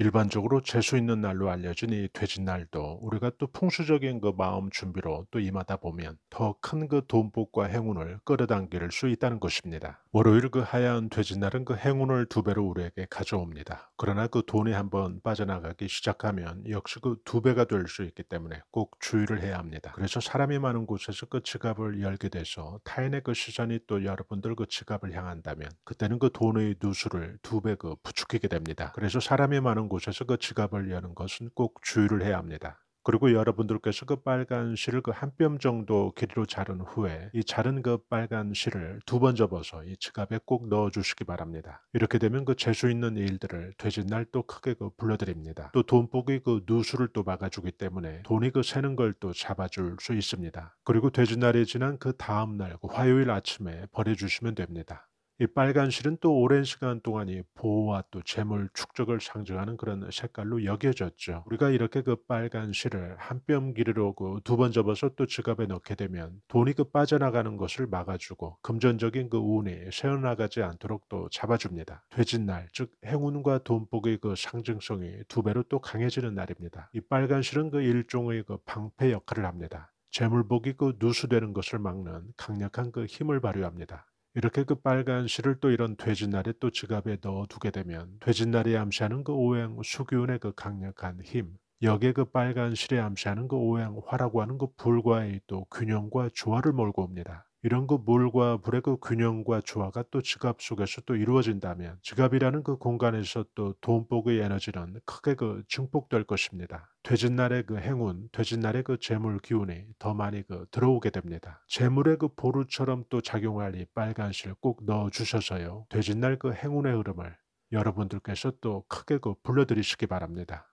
일반적으로 재수 있는 날로 알려진 이 돼지날도 우리가 또 풍수적인 그 마음 준비로 또 임하다 보면 더 큰 그 돈복과 행운을 끌어당길 수 있다는 것입니다. 월요일 그 하얀 돼지날은 그 행운을 두 배로 우리에게 가져옵니다. 그러나 그 돈이 한번 빠져나가기 시작하면 역시 그 두 배가 될 수 있기 때문에 꼭 주의를 해야 합니다. 그래서 사람이 많은 곳에서 그 지갑을 열게 돼서 타인의 그 시선이 또 여러분들 그 지갑을 향한다면 그때는 그 돈의 누수를 두 배 그부축하게 됩니다. 그래서 사람이 많은 곳에서 그 지갑을 여는 것은 꼭 주의를 해야 합니다. 그리고 여러분들께서 그 빨간 실을 그 한 뼘 정도 길이로 자른 후에 이 자른 그 빨간 실을 두 번 접어서 이 지갑에 꼭 넣어 주시기 바랍니다. 이렇게 되면 그 재수 있는 일들을 되짓날 또 크게 그 불러드립니다. 또 돈복이 그 누수를 또 막아주기 때문에 돈이 그 새는 걸 또 잡아줄 수 있습니다. 그리고 되짓날이 지난 그 다음날 그 화요일 아침에 버려주시면 됩니다. 이 빨간 실은 또 오랜 시간 동안이 보호와 또 재물 축적을 상징하는 그런 색깔로 여겨졌죠. 우리가 이렇게 그 빨간 실을 한 뼘 길이로 고두번 그 접어서 또 지갑에 넣게 되면 돈이 그 빠져나가는 것을 막아주고 금전적인 그 운이 새어나가지 않도록 또 잡아줍니다. 퇴진 날 즉 행운과 돈복의 그 상징성이 두 배로 또 강해지는 날입니다. 이 빨간 실은 그 일종의 그 방패 역할을 합니다. 재물복이 그 누수되는 것을 막는 강력한 그 힘을 발휘합니다. 이렇게 그 빨간 실을 또 이런 돼지날에 또 지갑에 넣어두게 되면 돼지날이 암시하는 그 오행 수기운의 그 강력한 힘 여기에 그 빨간 실에 암시하는 그 오행 화라고 하는 그 불과의 또 균형과 조화를 몰고 옵니다. 이런 그 물과 불의 그 균형과 조화가 또 지갑 속에서 또 이루어진다면 지갑이라는 그 공간에서 또 돈복의 에너지는 크게 그 증폭될 것입니다. 되진 날의 그 행운, 되진 날의 그 재물 기운이 더 많이 그 들어오게 됩니다. 재물의 그 보루처럼 또 작용할 이 빨간실 꼭 넣어 주셔서요. 되진 날그 행운의 흐름을 여러분들께서 또 크게 그 불러들이시기 바랍니다.